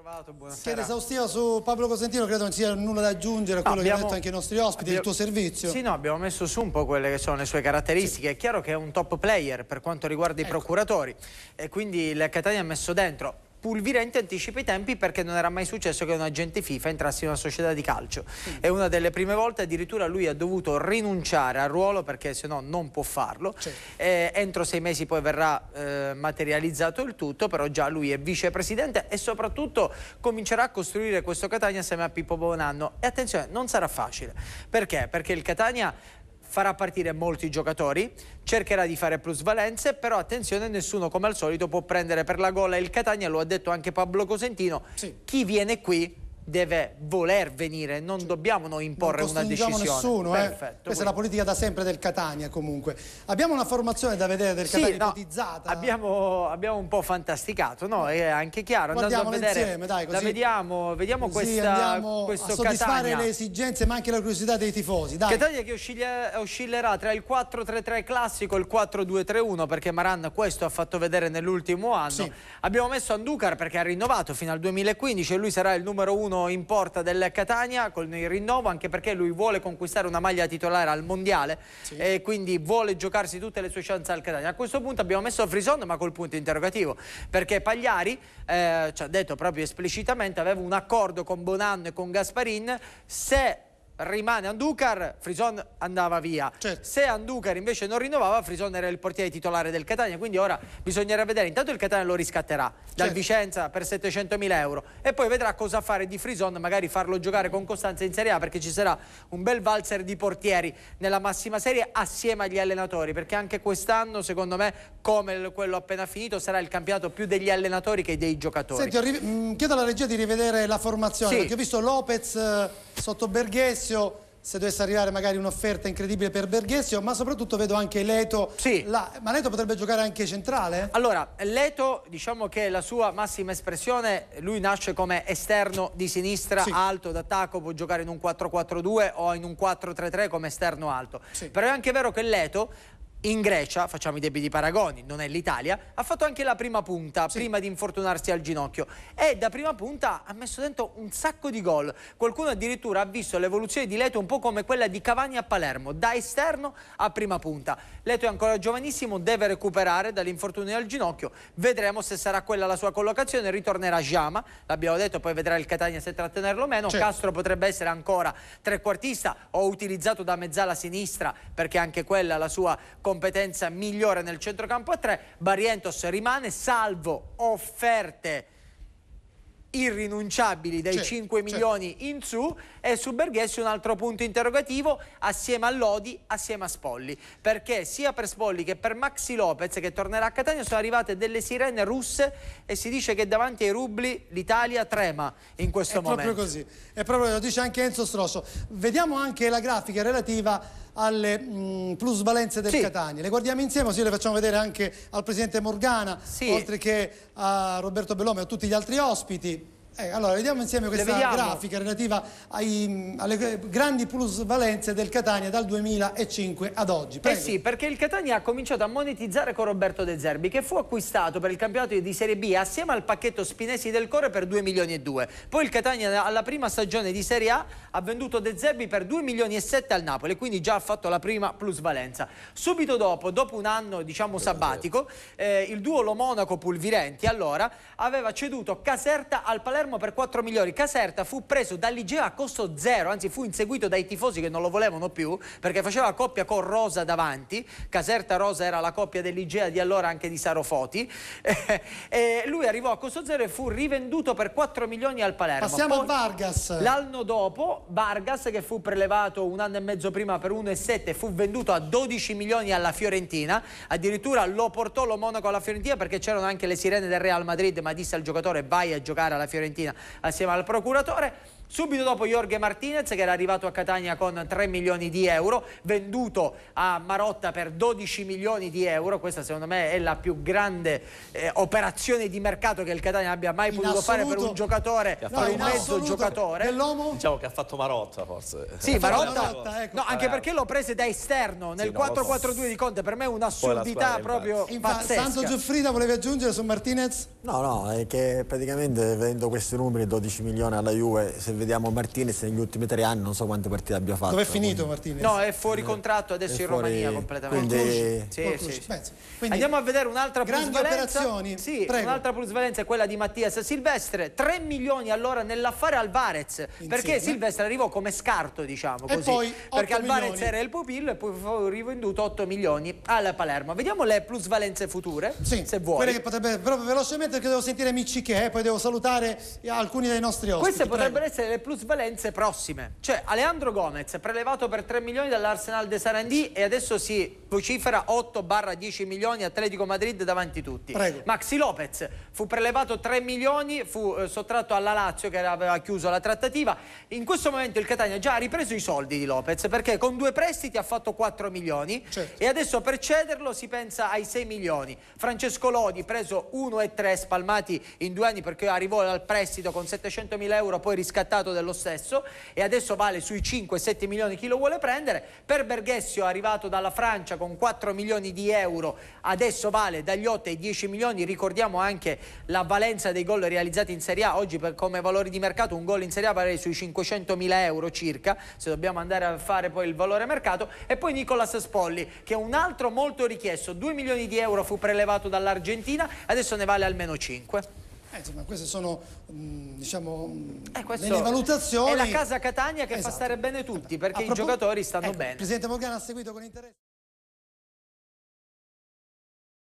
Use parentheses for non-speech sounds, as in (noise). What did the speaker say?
trovato, buonasera. Siete esaustiva su Pablo Cosentino, credo non sia nulla da aggiungere a quello abbiamo, che hanno detto anche i nostri ospiti, abbiamo, il tuo servizio. Sì, no, abbiamo messo su un po' quelle che sono le sue caratteristiche. Sì. È chiaro che è un top player per quanto riguarda ecco. i procuratori e quindi il Catania ha messo dentro Pulvirenti anticipa i tempi perché non era mai successo che un agente FIFA entrasse in una società di calcio. È una delle prime volte addirittura lui ha dovuto rinunciare al ruolo perché se no non può farlo. Sì. Certo. Eh, entro sei mesi poi verrà eh, materializzato il tutto, però già lui è vicepresidente e soprattutto comincerà a costruire questo Catania assieme a Pippo Bonanno. E attenzione, non sarà facile. Perché? Perché il Catania farà partire molti giocatori, cercherà di fare plusvalenze, però attenzione, nessuno come al solito può prendere per la gola il Catania, lo ha detto anche Pablo Cosentino, sì. chi viene qui deve voler venire, non cioè, dobbiamo noi imporre una decisione. Non Nessuno, eh. Perfetto, eh. Questa è la politica da sempre del Catania comunque. Abbiamo una formazione da vedere del Catania sì, no, abbiamo, abbiamo, un po' fantasticato, no? È anche chiaro. Andiamo a vedere, insieme, dai, così, vediamo, vediamo così questa, questo a soddisfare Catania. le esigenze ma anche la curiosità dei tifosi. Dai. Catania che oscilla, oscillerà tra il 4-3-3 classico e il 4-2-3-1 perché Maran questo ha fatto vedere nell'ultimo anno. Sì. Abbiamo messo Anducar perché ha rinnovato fino al 2015 e lui sarà il numero uno in porta del Catania con il rinnovo anche perché lui vuole conquistare una maglia titolare al Mondiale sì. e quindi vuole giocarsi tutte le sue chance al Catania. A questo punto abbiamo messo Frison ma col punto interrogativo perché Pagliari eh, ci ha detto proprio esplicitamente aveva un accordo con Bonanno e con Gasparin se rimane Anducar, Frison andava via. Certo. Se Anducar invece non rinnovava, Frison era il portiere titolare del Catania, quindi ora bisognerà vedere. Intanto il Catania lo riscatterà certo. dal Vicenza per 700 mila euro e poi vedrà cosa fare di Frison, magari farlo giocare con Costanza in Serie A perché ci sarà un bel valzer di portieri nella massima serie assieme agli allenatori, perché anche quest'anno secondo me, come quello appena finito, sarà il campionato più degli allenatori che dei giocatori. Senti, mm, chiedo alla regia di rivedere la formazione, sì. perché ho visto Lopez sotto Berghessio se dovesse arrivare magari un'offerta incredibile per Berghessio, ma soprattutto vedo anche Leto. Sì. La... ma Leto potrebbe giocare anche centrale? Allora, Leto, diciamo che la sua massima espressione, lui nasce come esterno di sinistra, sì. alto d'attacco, può giocare in un 4-4-2 o in un 4-3-3 come esterno alto. Sì. Però è anche vero che Leto in Grecia, facciamo i debiti paragoni, non è l'Italia, ha fatto anche la prima punta, sì. prima di infortunarsi al ginocchio. E da prima punta ha messo dentro un sacco di gol. Qualcuno addirittura ha visto l'evoluzione di Leto un po' come quella di Cavani a Palermo, da esterno a prima punta. Leto è ancora giovanissimo, deve recuperare dall'infortunio al ginocchio. Vedremo se sarà quella la sua collocazione. Ritornerà Giama, l'abbiamo detto, poi vedrà il Catania se trattenerlo o meno. Certo. Castro potrebbe essere ancora trequartista o utilizzato da mezzala sinistra, perché anche quella la sua collocazione competenza migliore nel centrocampo a 3, Barientos rimane salvo offerte irrinunciabili dai 5 milioni in su e su Berghessi un altro punto interrogativo assieme a Lodi, assieme a Spolli perché sia per Spolli che per Maxi Lopez che tornerà a Catania sono arrivate delle sirene russe e si dice che davanti ai rubli l'Italia trema in questo è momento. È proprio così, è proprio lo dice anche Enzo Strosso. Vediamo anche la grafica relativa alle mh, mm, plusvalenze del sì. Catania. Le guardiamo insieme, così le facciamo vedere anche al Presidente Morgana, sì. oltre che a Roberto Bellome e a tutti gli altri ospiti. Eh, allora, vediamo insieme questa grafica relativa ai, alle grandi plusvalenze del Catania dal 2005 ad oggi. Eh Prego. Eh sì, perché il Catania ha cominciato a monetizzare con Roberto De Zerbi, che fu acquistato per il campionato di Serie B assieme al pacchetto Spinesi del Core per 2 milioni e 2. Poi il Catania alla prima stagione di Serie A ha venduto De Zerbi per 2 milioni e 7 al Napoli, quindi già ha fatto la prima plusvalenza. Subito dopo, dopo un anno diciamo eh, sabbatico, certo. eh, il duolo Monaco Pulvirenti allora aveva ceduto Caserta al Palermo Palermo per 4 milioni. Caserta fu preso dall'IGA a costo zero, anzi fu inseguito dai tifosi che non lo volevano più perché faceva coppia con Rosa davanti. Caserta Rosa era la coppia dell'Igea di allora anche di Sarofoti. (laughs) e lui arrivò a costo zero e fu rivenduto per 4 milioni al Palermo. Passiamo Poi, a Vargas. L'anno dopo Vargas che fu prelevato un anno e mezzo prima per 1,7 fu venduto a 12 milioni alla Fiorentina. Addirittura lo portò lo Monaco alla Fiorentina perché c'erano anche le sirene del Real Madrid ma disse al giocatore vai a giocare alla Fiorentina Fiorentina assieme al procuratore Subito dopo Jorge Martinez che era arrivato a Catania con 3 milioni di euro, venduto a Marotta per 12 milioni di euro, questa secondo me è la più grande eh, operazione di mercato che il Catania abbia mai in potuto assoluto. fare per un giocatore, no, per un mezzo giocatore. Dell'uomo? Diciamo che ha fatto Marotta forse. Sì, Marotta, Marotta ecco. no, anche eh. perché l'ho prese da esterno nel sì, no, 4-4-2 di Conte, per me è un'assurdità proprio Infatti, Santo Giuffrida volevi aggiungere su Martinez? No, no, è che praticamente vendo questi numeri 12 milioni alla Juve, se vediamo Martinez negli ultimi tre anni, non so quante partite abbia fatto. Dove è finito Martinez? No, è fuori eh, contratto adesso è in Romania completamente. Quindi... Sì, sì, sì. quindi... Andiamo a vedere un'altra plusvalenza. operazioni. Sì, un'altra plusvalenza è quella di Mattias Silvestre, 3 milioni all'ora nell'affare Alvarez, perché Silvestre arrivò come scarto, diciamo così, e poi perché Alvarez milioni. era il pupillo e poi fu rivenduto 8 milioni alla Palermo. Vediamo le plusvalenze future, sì, se vuoi. Quelle che potrebbe proprio velocemente perché devo sentire Micci che eh, poi devo salutare alcuni dei nostri ospiti. Queste potrebbero essere le plusvalenze prossime. Cioè, Alejandro Gomez, prelevato per 3 milioni dall'Arsenal de Sarandì e adesso si vocifera 8-10 barra milioni, Atletico Madrid davanti tutti. Prego. Maxi Lopez fu prelevato 3 milioni, fu eh, sottratto alla Lazio che aveva chiuso la trattativa. In questo momento il Catania già ha ripreso i soldi di Lopez perché con due prestiti ha fatto 4 milioni certo. e adesso per cederlo si pensa ai 6 milioni. Francesco Lodi preso 1 e 3 spalmati in due anni perché arrivò al prestito con 700 mila euro poi riscattato dello stesso e adesso vale sui 5-7 milioni chi lo vuole prendere. Per Berghessio arrivato dalla Francia con 4 milioni di euro, adesso vale dagli 8 ai 10 milioni, ricordiamo anche la valenza dei gol realizzati in Serie A, oggi per, come valori di mercato un gol in Serie A vale sui 500 mila euro circa, se dobbiamo andare a fare poi il valore mercato, e poi Nicolas Spolli che è un altro molto richiesto, 2 milioni di euro fu prelevato dall'Argentina, adesso ne vale almeno 5. Eh, insomma, queste sono mm, diciamo, mm, eh, le valutazioni. È la casa Catania che esatto. fa stare bene tutti perché i giocatori stanno ecco, bene. presidente Morgana ha seguito con interesse.